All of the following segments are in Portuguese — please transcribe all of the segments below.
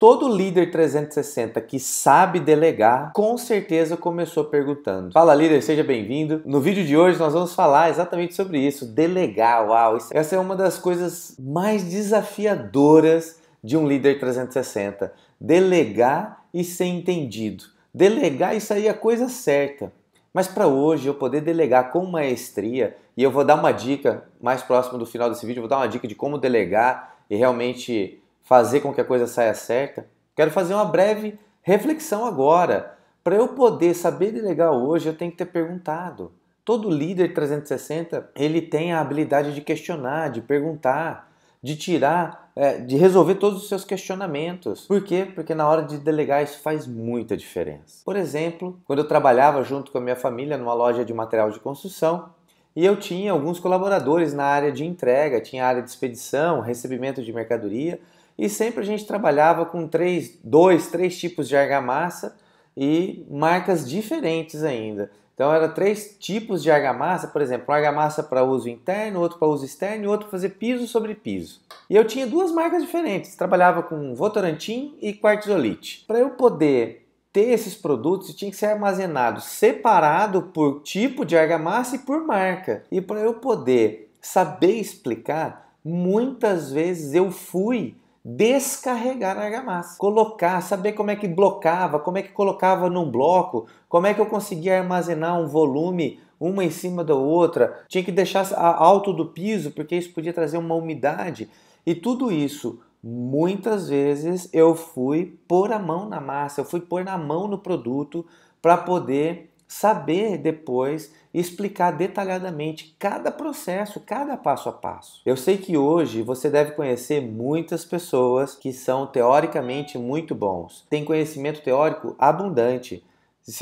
Todo líder 360 que sabe delegar, com certeza começou perguntando. Fala líder, seja bem-vindo. No vídeo de hoje nós vamos falar exatamente sobre isso, delegar. Uau, essa é uma das coisas mais desafiadoras de um líder 360. Delegar e ser entendido. Delegar e sair a coisa certa. Mas para hoje eu poder delegar com maestria, e eu vou dar uma dica mais próximo do final desse vídeo, vou dar uma dica de como delegar e realmente fazer com que a coisa saia certa, quero fazer uma breve reflexão agora. Para eu poder saber delegar hoje, eu tenho que ter perguntado. Todo líder 360 ele tem a habilidade de questionar, de perguntar, de tirar, é, de resolver todos os seus questionamentos. Por quê? Porque na hora de delegar isso faz muita diferença. Por exemplo, quando eu trabalhava junto com a minha família numa loja de material de construção, e eu tinha alguns colaboradores na área de entrega, tinha área de expedição, recebimento de mercadoria, e sempre a gente trabalhava com três, dois, três tipos de argamassa e marcas diferentes ainda. Então era três tipos de argamassa, por exemplo, uma argamassa para uso interno, outro para uso externo e outro para fazer piso sobre piso. E eu tinha duas marcas diferentes, trabalhava com Votorantim e Quartzolite. Para eu poder ter esses produtos tinha que ser armazenado separado por tipo de argamassa e por marca. E para eu poder saber explicar, muitas vezes eu fui descarregar a argamassa, colocar, saber como é que blocava, como é que colocava num bloco, como é que eu conseguia armazenar um volume uma em cima da outra, tinha que deixar alto do piso porque isso podia trazer uma umidade e tudo isso muitas vezes eu fui pôr a mão na massa, eu fui pôr na mão no produto para poder saber depois explicar detalhadamente cada processo, cada passo a passo. Eu sei que hoje você deve conhecer muitas pessoas que são teoricamente muito bons, têm conhecimento teórico abundante,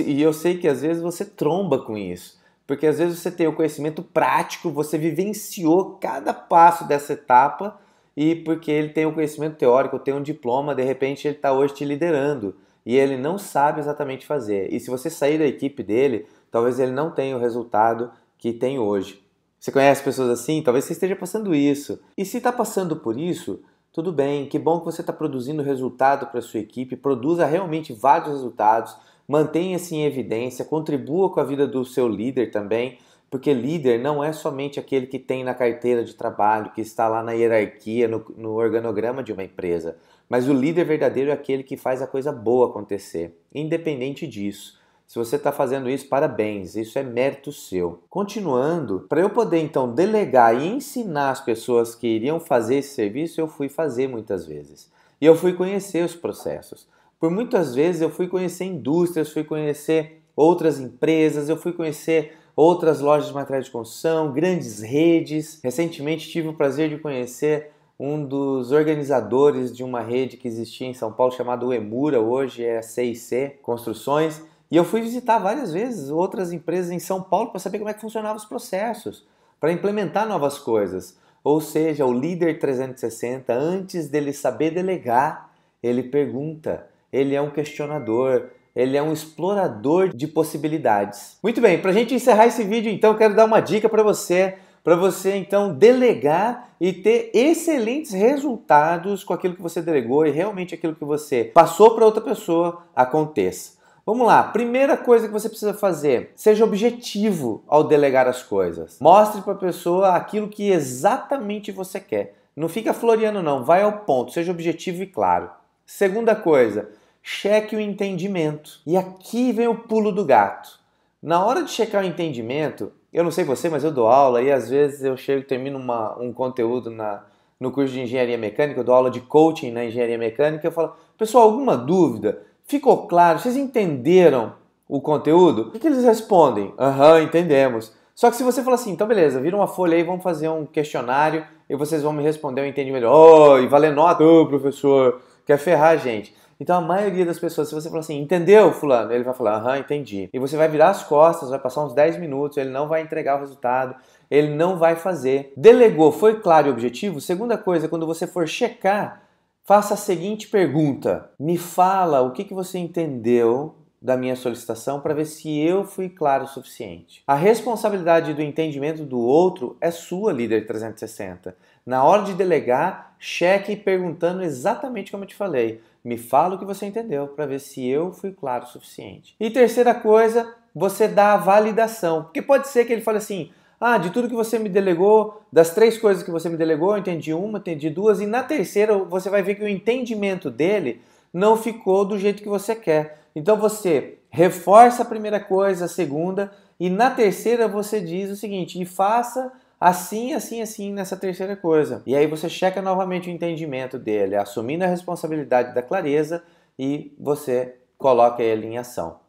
e eu sei que às vezes você tromba com isso. Porque às vezes você tem o conhecimento prático, você vivenciou cada passo dessa etapa e porque ele tem o conhecimento teórico, tem um diploma, de repente ele está hoje te liderando e ele não sabe exatamente fazer. E se você sair da equipe dele, talvez ele não tenha o resultado que tem hoje. Você conhece pessoas assim? Talvez você esteja passando isso. E se está passando por isso, tudo bem, que bom que você está produzindo resultado para sua equipe, produza realmente vários resultados, mantenha-se em evidência, contribua com a vida do seu líder também, porque líder não é somente aquele que tem na carteira de trabalho, que está lá na hierarquia, no, no organograma de uma empresa. Mas o líder verdadeiro é aquele que faz a coisa boa acontecer, independente disso. Se você está fazendo isso, parabéns, isso é mérito seu. Continuando, para eu poder então delegar e ensinar as pessoas que iriam fazer esse serviço, eu fui fazer muitas vezes. E eu fui conhecer os processos. Por muitas vezes eu fui conhecer indústrias, fui conhecer outras empresas, eu fui conhecer outras lojas de materiais de construção, grandes redes. Recentemente tive o prazer de conhecer um dos organizadores de uma rede que existia em São Paulo chamada Emura, hoje é CIC Construções, e eu fui visitar várias vezes outras empresas em São Paulo para saber como é que funcionavam os processos, para implementar novas coisas. Ou seja, o líder 360, antes dele saber delegar, ele pergunta, ele é um questionador, ele é um explorador de possibilidades. Muito bem, para a gente encerrar esse vídeo, então, quero dar uma dica para você para você então delegar e ter excelentes resultados com aquilo que você delegou e realmente aquilo que você passou para outra pessoa aconteça. Vamos lá, primeira coisa que você precisa fazer, seja objetivo ao delegar as coisas. Mostre para a pessoa aquilo que exatamente você quer. Não fica floreando não, vai ao ponto, seja objetivo e claro. Segunda coisa, cheque o entendimento. E aqui vem o pulo do gato. Na hora de checar o entendimento, eu não sei você, mas eu dou aula e às vezes eu chego, termino uma, um conteúdo na, no curso de engenharia mecânica, eu dou aula de coaching na engenharia mecânica, eu falo, pessoal, alguma dúvida? Ficou claro? Vocês entenderam o conteúdo? O que, que eles respondem? Aham, uhum, entendemos. Só que se você falar assim, então beleza, vira uma folha aí, vamos fazer um questionário e vocês vão me responder, eu entendi melhor. Oh, e vale nota, ô oh, professor, quer ferrar a gente. Então a maioria das pessoas, se você falar assim, entendeu, fulano? Ele vai falar, aham, entendi. E você vai virar as costas, vai passar uns 10 minutos, ele não vai entregar o resultado, ele não vai fazer. Delegou, foi claro e objetivo? Segunda coisa, quando você for checar, faça a seguinte pergunta. Me fala o que, que você entendeu da minha solicitação para ver se eu fui claro o suficiente. A responsabilidade do entendimento do outro é sua, líder 360. Na hora de delegar, cheque perguntando exatamente como eu te falei. Me fala o que você entendeu para ver se eu fui claro o suficiente. E terceira coisa, você dá a validação. Porque pode ser que ele fale assim: ah, de tudo que você me delegou, das três coisas que você me delegou, eu entendi uma, entendi duas, e na terceira você vai ver que o entendimento dele não ficou do jeito que você quer. Então você reforça a primeira coisa, a segunda, e na terceira você diz o seguinte: e faça assim, assim, assim nessa terceira coisa. E aí você checa novamente o entendimento dele, assumindo a responsabilidade da clareza e você coloca ele em ação.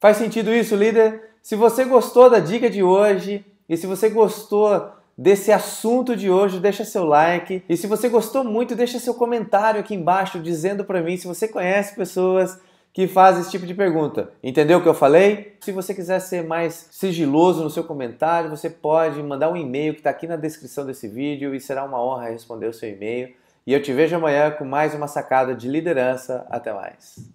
Faz sentido isso, líder? Se você gostou da dica de hoje e se você gostou desse assunto de hoje, deixa seu like. E se você gostou muito, deixa seu comentário aqui embaixo dizendo para mim se você conhece pessoas que faz esse tipo de pergunta. Entendeu o que eu falei? Se você quiser ser mais sigiloso no seu comentário, você pode mandar um e-mail que está aqui na descrição desse vídeo e será uma honra responder o seu e-mail. E eu te vejo amanhã com mais uma sacada de liderança. Até mais.